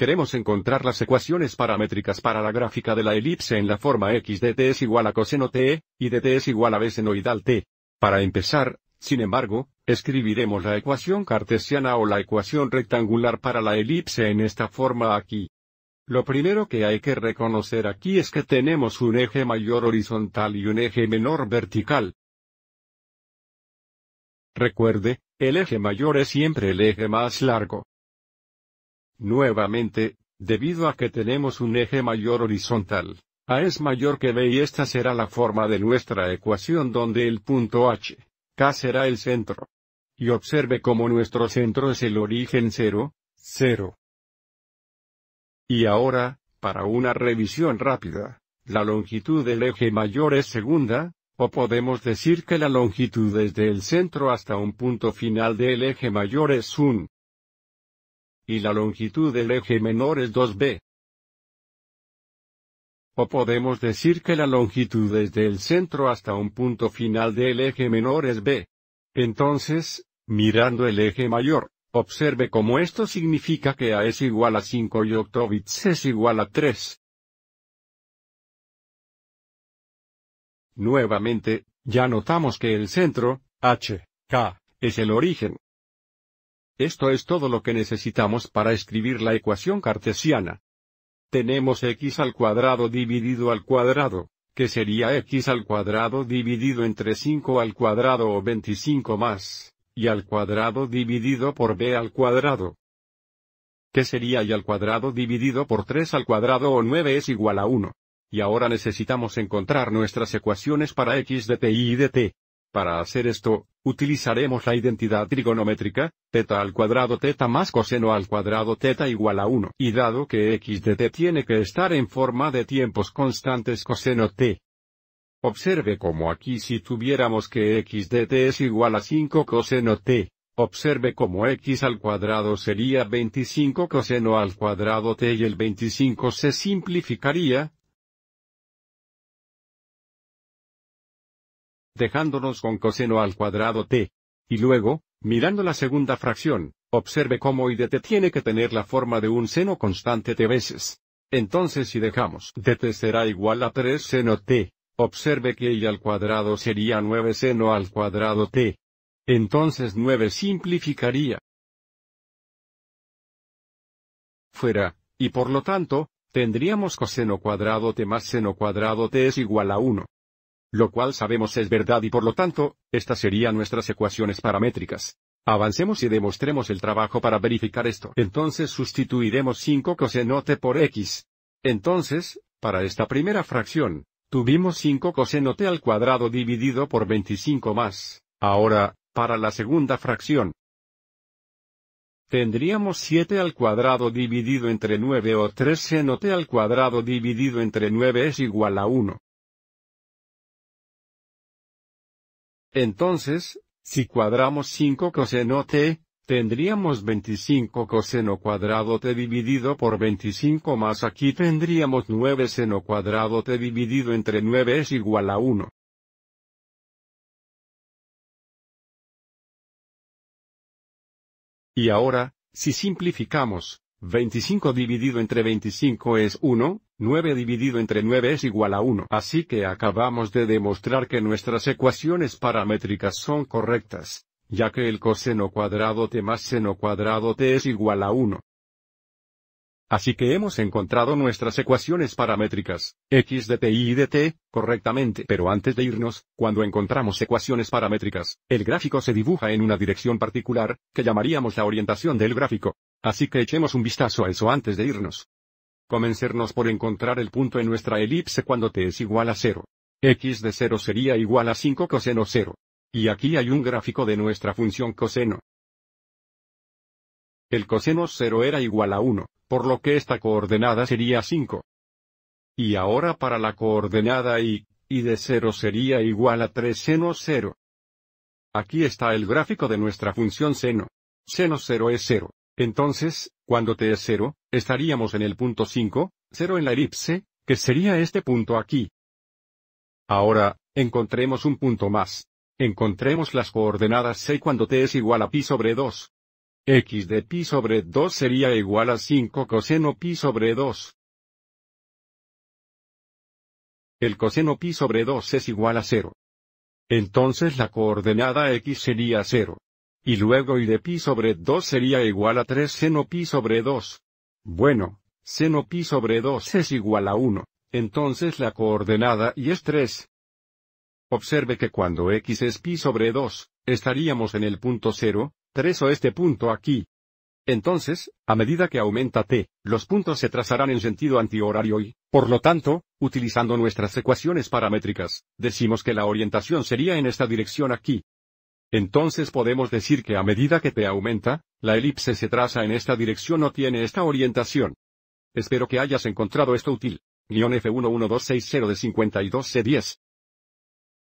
Queremos encontrar las ecuaciones paramétricas para la gráfica de la elipse en la forma x de t es igual a coseno t, y de t es igual a b senoidal t. Para empezar, sin embargo, escribiremos la ecuación cartesiana o la ecuación rectangular para la elipse en esta forma aquí. Lo primero que hay que reconocer aquí es que tenemos un eje mayor horizontal y un eje menor vertical. Recuerde, el eje mayor es siempre el eje más largo. Nuevamente, debido a que tenemos un eje mayor horizontal, A es mayor que B y esta será la forma de nuestra ecuación donde el punto H, K será el centro. Y observe como nuestro centro es el origen 0, 0. Y ahora, para una revisión rápida, la longitud del eje mayor es segunda, o podemos decir que la longitud desde el centro hasta un punto final del eje mayor es un y la longitud del eje menor es 2b. O podemos decir que la longitud desde el centro hasta un punto final del eje menor es b. Entonces, mirando el eje mayor, observe cómo esto significa que a es igual a 5 y octobits es igual a 3. Nuevamente, ya notamos que el centro, h, k, es el origen. Esto es todo lo que necesitamos para escribir la ecuación cartesiana. Tenemos x al cuadrado dividido al cuadrado, que sería x al cuadrado dividido entre 5 al cuadrado o 25 más, y al cuadrado dividido por b al cuadrado. Que sería y al cuadrado dividido por 3 al cuadrado o 9 es igual a 1. Y ahora necesitamos encontrar nuestras ecuaciones para x de t y de t. Para hacer esto, utilizaremos la identidad trigonométrica, teta al cuadrado teta más coseno al cuadrado teta igual a 1. Y dado que x de t tiene que estar en forma de tiempos constantes coseno t. Observe como aquí si tuviéramos que x de t es igual a 5 coseno t. Observe como x al cuadrado sería 25 coseno al cuadrado t y el 25 se simplificaría, dejándonos con coseno al cuadrado t. Y luego, mirando la segunda fracción, observe cómo y de tiene que tener la forma de un seno constante t veces. Entonces si dejamos dt será igual a 3 seno t, observe que y al cuadrado sería 9 seno al cuadrado t. Entonces 9 simplificaría fuera, y por lo tanto, tendríamos coseno cuadrado t más seno cuadrado t es igual a 1. Lo cual sabemos es verdad y por lo tanto, estas serían nuestras ecuaciones paramétricas. Avancemos y demostremos el trabajo para verificar esto. Entonces sustituiremos 5 coseno t por x. Entonces, para esta primera fracción, tuvimos 5 coseno t al cuadrado dividido por 25 más. Ahora, para la segunda fracción, tendríamos 7 al cuadrado dividido entre 9 o 3 seno t al cuadrado dividido entre 9 es igual a 1. Entonces, si cuadramos 5 coseno t, tendríamos 25 coseno cuadrado t dividido por 25 más aquí tendríamos 9 seno cuadrado t dividido entre 9 es igual a 1. Y ahora, si simplificamos, 25 dividido entre 25 es 1, 9 dividido entre 9 es igual a 1. Así que acabamos de demostrar que nuestras ecuaciones paramétricas son correctas, ya que el coseno cuadrado t más seno cuadrado t es igual a 1. Así que hemos encontrado nuestras ecuaciones paramétricas, x de t y de t, correctamente. Pero antes de irnos, cuando encontramos ecuaciones paramétricas, el gráfico se dibuja en una dirección particular, que llamaríamos la orientación del gráfico. Así que echemos un vistazo a eso antes de irnos. Comencernos por encontrar el punto en nuestra elipse cuando t es igual a 0. x de 0 sería igual a 5 coseno 0. Y aquí hay un gráfico de nuestra función coseno. El coseno 0 era igual a 1, por lo que esta coordenada sería 5. Y ahora para la coordenada y, y de 0 sería igual a 3 seno 0. Aquí está el gráfico de nuestra función seno. Seno 0 es 0. Entonces, cuando t es 0, estaríamos en el punto 5, 0 en la elipse, que sería este punto aquí. Ahora, encontremos un punto más. Encontremos las coordenadas c cuando t es igual a pi sobre 2. x de pi sobre 2 sería igual a 5 coseno pi sobre 2. El coseno pi sobre 2 es igual a 0. Entonces la coordenada x sería 0. Y luego y de pi sobre 2 sería igual a 3 seno pi sobre 2. Bueno, seno pi sobre 2 es igual a 1, entonces la coordenada y es 3. Observe que cuando x es pi sobre 2, estaríamos en el punto 0, 3 o este punto aquí. Entonces, a medida que aumenta t, los puntos se trazarán en sentido antihorario y, por lo tanto, utilizando nuestras ecuaciones paramétricas, decimos que la orientación sería en esta dirección aquí. Entonces podemos decir que a medida que te aumenta, la elipse se traza en esta dirección o tiene esta orientación. Espero que hayas encontrado esto útil. Guión F11260 de 52C10.